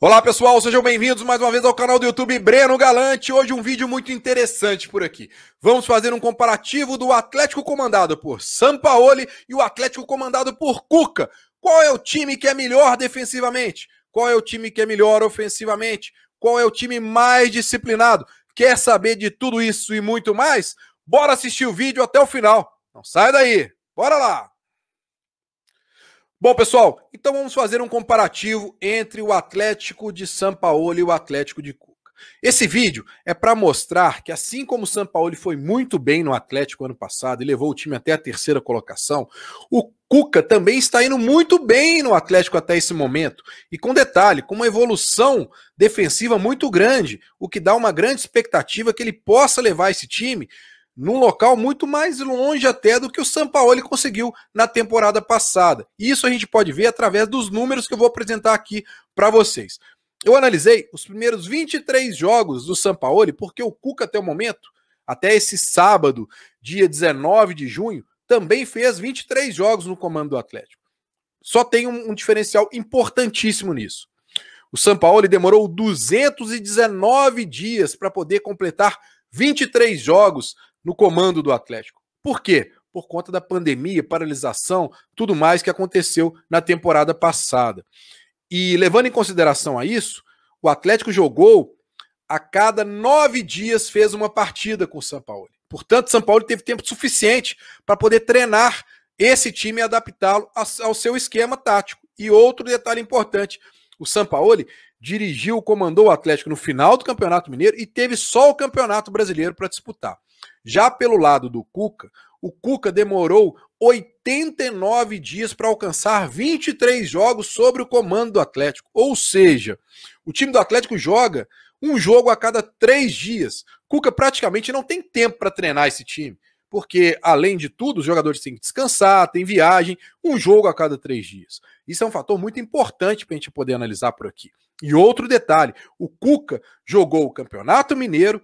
Olá pessoal, sejam bem-vindos mais uma vez ao canal do YouTube Breno Galante. Hoje um vídeo muito interessante por aqui. Vamos fazer um comparativo do Atlético comandado por Sampaoli e o Atlético comandado por Cuca. Qual é o time que é melhor defensivamente? Qual é o time que é melhor ofensivamente? Qual é o time mais disciplinado? Quer saber de tudo isso e muito mais? Bora assistir o vídeo até o final. Não sai daí. Bora lá. Bom, pessoal, então vamos fazer um comparativo entre o Atlético de São Paulo e o Atlético de Cuca. Esse vídeo é para mostrar que, assim como o São Paulo foi muito bem no Atlético ano passado e levou o time até a terceira colocação, o Cuca também está indo muito bem no Atlético até esse momento. E com detalhe, com uma evolução defensiva muito grande, o que dá uma grande expectativa que ele possa levar esse time num local muito mais longe até do que o Sampaoli conseguiu na temporada passada. E isso a gente pode ver através dos números que eu vou apresentar aqui para vocês. Eu analisei os primeiros 23 jogos do Sampaoli, porque o Cuca até o momento, até esse sábado, dia 19 de junho, também fez 23 jogos no comando do Atlético. Só tem um, um diferencial importantíssimo nisso. O Sampaoli demorou 219 dias para poder completar 23 jogos no comando do Atlético. Por quê? Por conta da pandemia, paralisação, tudo mais que aconteceu na temporada passada. E levando em consideração a isso, o Atlético jogou a cada nove dias fez uma partida com o São Paulo. Portanto, São Paulo teve tempo suficiente para poder treinar esse time e adaptá-lo ao seu esquema tático. E outro detalhe importante: o São Paulo dirigiu, comandou o Atlético no final do Campeonato Mineiro e teve só o Campeonato Brasileiro para disputar. Já pelo lado do Cuca, o Cuca demorou 89 dias para alcançar 23 jogos sobre o comando do Atlético. Ou seja, o time do Atlético joga um jogo a cada três dias. Cuca praticamente não tem tempo para treinar esse time, porque, além de tudo, os jogadores têm que descansar, têm viagem, um jogo a cada três dias. Isso é um fator muito importante para a gente poder analisar por aqui. E outro detalhe: o Cuca jogou o Campeonato Mineiro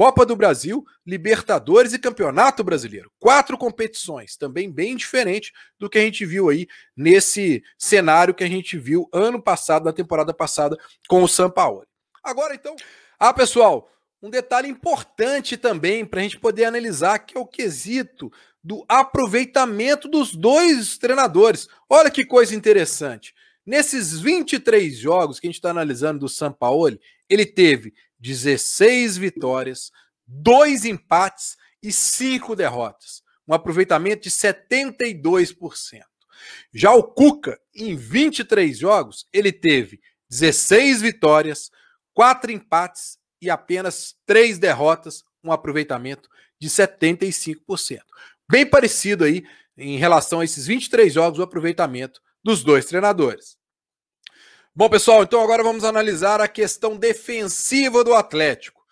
Copa do Brasil, Libertadores e Campeonato Brasileiro. Quatro competições, também bem diferente do que a gente viu aí nesse cenário que a gente viu ano passado, na temporada passada, com o Sampaoli. Agora então, ah, pessoal, um detalhe importante também para a gente poder analisar, que é o quesito do aproveitamento dos dois treinadores. Olha que coisa interessante. Nesses 23 jogos que a gente está analisando do Sampaoli, ele teve 16 vitórias, dois empates e cinco derrotas. Um aproveitamento de 72%. Já o Cuca, em 23 jogos, ele teve 16 vitórias, quatro empates e apenas três derrotas, um aproveitamento de 75%. Bem parecido aí em relação a esses 23 jogos, o aproveitamento dos dois treinadores. Bom, pessoal, então agora vamos analisar a questão defensiva do Atlético.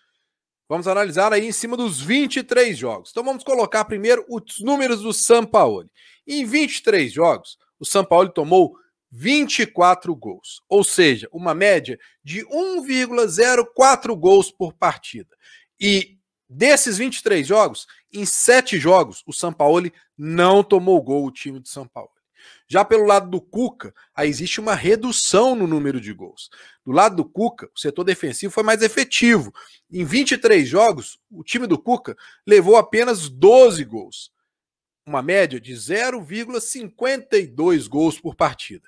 Vamos analisar aí em cima dos 23 jogos. Então vamos colocar primeiro os números do Sampaoli. Em 23 jogos, o Sampaoli tomou 24 gols, ou seja, uma média de 1,04 gols por partida. E desses 23 jogos, em 7 jogos, o Sampaoli não tomou gol o time do São Paulo. Já pelo lado do Cuca, aí existe uma redução no número de gols. Do lado do Cuca, o setor defensivo foi mais efetivo. Em 23 jogos, o time do Cuca levou apenas 12 gols. Uma média de 0,52 gols por partida.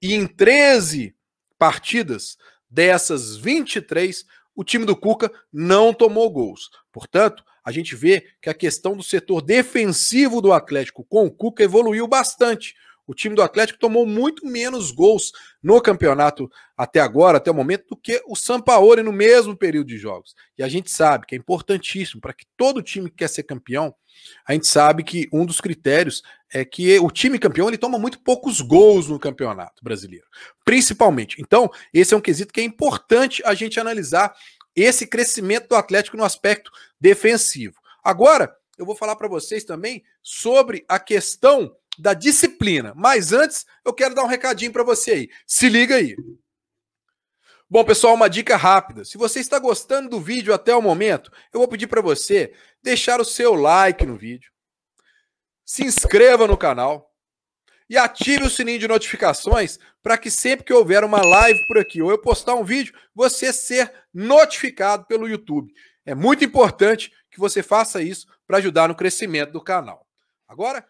E em 13 partidas, dessas 23, o time do Cuca não tomou gols. Portanto, a gente vê que a questão do setor defensivo do Atlético com o Cuca evoluiu bastante. O time do Atlético tomou muito menos gols no campeonato até agora, até o momento, do que o Sampaoli no mesmo período de jogos. E a gente sabe que é importantíssimo para que todo time que quer ser campeão, a gente sabe que um dos critérios é que o time campeão ele toma muito poucos gols no campeonato brasileiro, principalmente. Então, esse é um quesito que é importante a gente analisar esse crescimento do Atlético no aspecto defensivo. Agora, eu vou falar para vocês também sobre a questão da disciplina. Mas antes, eu quero dar um recadinho para você aí. Se liga aí. Bom, pessoal, uma dica rápida. Se você está gostando do vídeo até o momento, eu vou pedir para você deixar o seu like no vídeo, se inscreva no canal e ative o sininho de notificações para que sempre que houver uma live por aqui ou eu postar um vídeo, você ser notificado pelo YouTube. É muito importante que você faça isso para ajudar no crescimento do canal. Agora?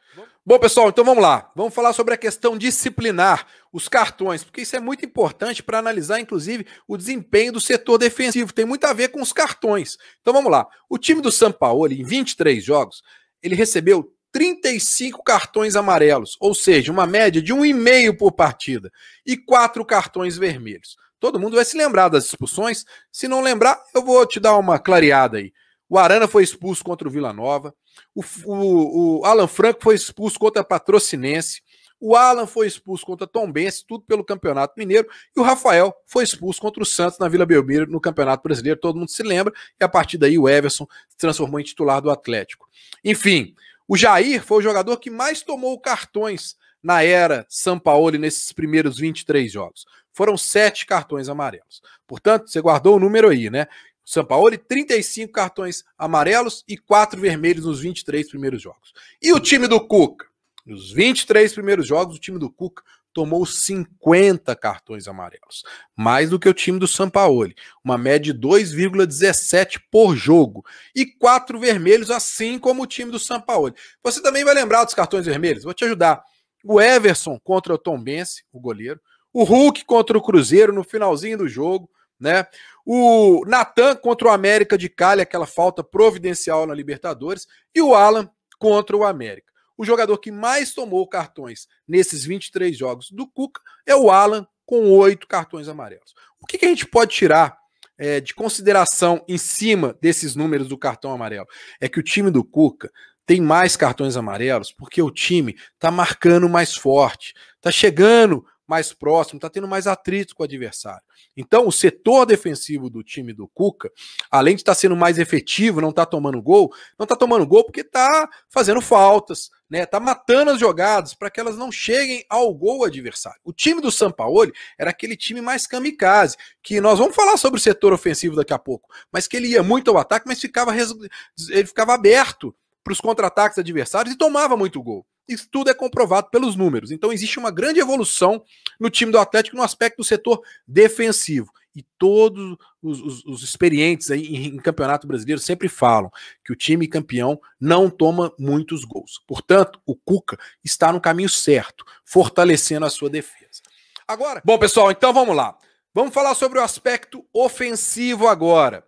Bom, pessoal, então vamos lá. Vamos falar sobre a questão disciplinar, os cartões, porque isso é muito importante para analisar, inclusive, o desempenho do setor defensivo. Tem muito a ver com os cartões. Então vamos lá. O time do Sampaoli, em 23 jogos, ele recebeu 35 cartões amarelos, ou seja, uma média de um e meio por partida, e quatro cartões vermelhos. Todo mundo vai se lembrar das expulsões. Se não lembrar, eu vou te dar uma clareada aí. O Arana foi expulso contra o Vila Nova. O, o, o Alan Franco foi expulso contra a Patrocinense. O Alan foi expulso contra Tombense, tudo pelo Campeonato Mineiro, e o Rafael foi expulso contra o Santos na Vila Belmiro no Campeonato Brasileiro, todo mundo se lembra, e a partir daí o Everson se transformou em titular do Atlético. Enfim, o Jair foi o jogador que mais tomou cartões na era São Paulo nesses primeiros 23 jogos. Foram sete cartões amarelos. Portanto, você guardou o número aí, né? Sampaoli, 35 cartões amarelos e 4 vermelhos nos 23 primeiros jogos. E o time do Cuca? Nos 23 primeiros jogos, o time do Cuca tomou 50 cartões amarelos, mais do que o time do Sampaoli, uma média de 2,17 por jogo, e quatro vermelhos, assim como o time do Sampaoli. Você também vai lembrar dos cartões vermelhos? Vou te ajudar. O Everson contra o Tom Bense, o goleiro, o Hulk contra o Cruzeiro no finalzinho do jogo, né? O Natan contra o América de Cali, aquela falta providencial na Libertadores, e o Alan contra o América. O jogador que mais tomou cartões nesses 23 jogos do Cuca é o Alan, com oito cartões amarelos. O que, que, a gente pode tirar é, de consideração em cima desses números do cartão amarelo? É que o time do Cuca tem mais cartões amarelos porque o time está marcando mais forte, está chegando mais próximo, está tendo mais atrito com o adversário. Então, o setor defensivo do time do Cuca, além de estar tá sendo mais efetivo, não está tomando gol, não está tomando gol porque está fazendo faltas, né? Tá matando as jogadas para que elas não cheguem ao gol adversário. O time do Sampaoli era aquele time mais kamikaze, que nós vamos falar sobre o setor ofensivo daqui a pouco, mas que ele ia muito ao ataque, mas ficava ele ficava aberto para os contra-ataques adversários e tomava muito gol isso tudo é comprovado pelos números. Então existe uma grande evolução no time do Atlético no aspecto do setor defensivo. E todos os, os, os experientes aí em, em campeonato brasileiro sempre falam que o time campeão não toma muitos gols. Portanto, o Cuca está no caminho certo, fortalecendo a sua defesa. Agora, bom pessoal, então vamos lá. Vamos falar sobre o aspecto ofensivo agora.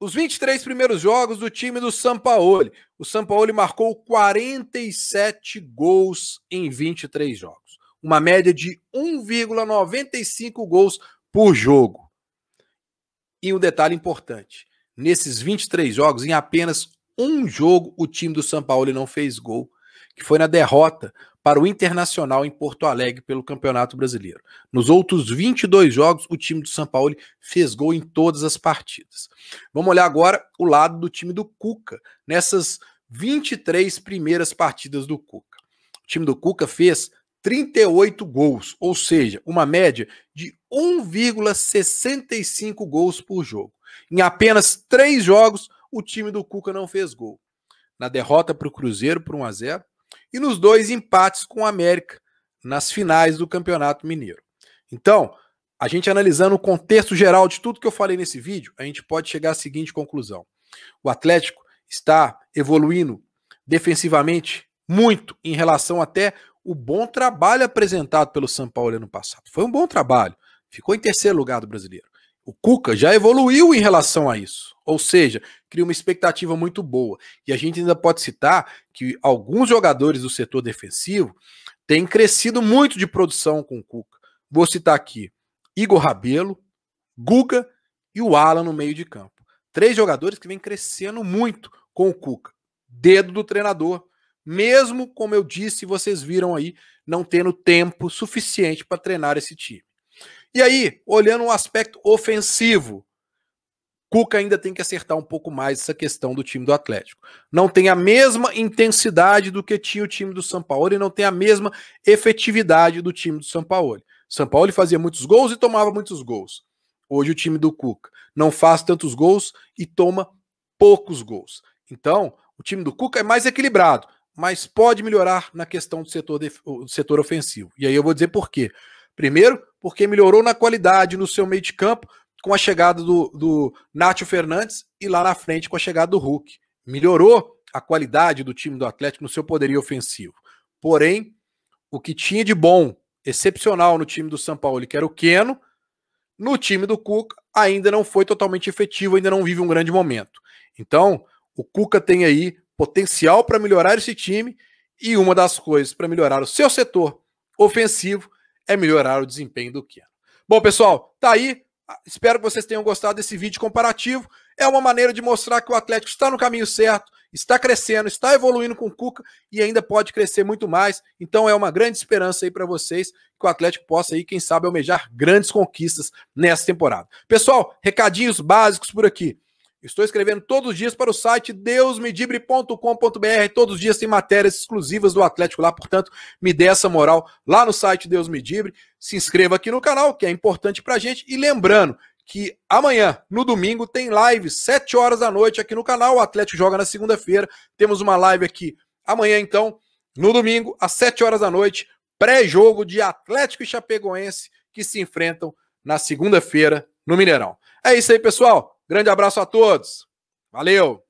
Os 23 primeiros jogos do time do Sampaoli. O Sampaoli marcou 47 gols em 23 jogos. Uma média de 1,95 gols por jogo. E um detalhe importante: nesses 23 jogos, em apenas um jogo, o time do Sampaoli não fez gol que foi na derrota para o Internacional em Porto Alegre pelo Campeonato Brasileiro. Nos outros 22 jogos, o time do São Paulo fez gol em todas as partidas. Vamos olhar agora o lado do time do Cuca, nessas 23 primeiras partidas do Cuca. O time do Cuca fez 38 gols, ou seja, uma média de 1,65 gols por jogo. Em apenas três jogos, o time do Cuca não fez gol. Na derrota para o Cruzeiro por 1 a 0 e nos dois empates com o América nas finais do Campeonato Mineiro. Então, a gente analisando o contexto geral de tudo que eu falei nesse vídeo, a gente pode chegar à seguinte conclusão: o Atlético está evoluindo defensivamente muito em relação até o bom trabalho apresentado pelo São Paulo ano passado. Foi um bom trabalho. Ficou em terceiro lugar do brasileiro. O Cuca já evoluiu em relação a isso. Ou seja, cria uma expectativa muito boa. E a gente ainda pode citar que alguns jogadores do setor defensivo têm crescido muito de produção com o Cuca. Vou citar aqui Igor Rabelo, Guga e o Alan no meio de campo. Três jogadores que vêm crescendo muito com o Cuca. Dedo do treinador. Mesmo, como eu disse, vocês viram aí, não tendo tempo suficiente para treinar esse time. E aí, olhando um aspecto ofensivo, Cuca ainda tem que acertar um pouco mais essa questão do time do Atlético. Não tem a mesma intensidade do que tinha o time do São Paulo e não tem a mesma efetividade do time do São Paulo. São Paulo fazia muitos gols e tomava muitos gols. Hoje o time do Cuca não faz tantos gols e toma poucos gols. Então, o time do Cuca é mais equilibrado, mas pode melhorar na questão do setor, de, do setor ofensivo. E aí eu vou dizer por quê. Primeiro, porque melhorou na qualidade no seu meio de campo com a chegada do, do Nátio Fernandes e lá na frente com a chegada do Hulk. Melhorou a qualidade do time do Atlético no seu poderio ofensivo. Porém, o que tinha de bom, excepcional no time do São Paulo, que era o Queno, no time do Cuca ainda não foi totalmente efetivo, ainda não vive um grande momento. Então, o Cuca tem aí potencial para melhorar esse time e uma das coisas para melhorar o seu setor ofensivo é melhorar o desempenho do Keno. Bom, pessoal, tá aí. Ah, espero que vocês tenham gostado desse vídeo comparativo. É uma maneira de mostrar que o Atlético está no caminho certo, está crescendo, está evoluindo com o Cuca e ainda pode crescer muito mais. Então é uma grande esperança aí para vocês que o Atlético possa aí, quem sabe, almejar grandes conquistas nessa temporada. Pessoal, recadinhos básicos por aqui. Estou escrevendo todos os dias para o site deusmedibre.com.br. Todos os dias tem matérias exclusivas do Atlético lá, portanto, me dê essa moral lá no site Deus Medibre. Se inscreva aqui no canal, que é importante para a gente. E lembrando que amanhã, no domingo, tem live, 7 horas da noite aqui no canal. O Atlético joga na segunda-feira. Temos uma live aqui amanhã, então, no domingo, às 7 horas da noite, pré-jogo de Atlético e Chapecoense que se enfrentam na segunda-feira no Mineirão. É isso aí, pessoal. Grande abraço a todos. Valeu!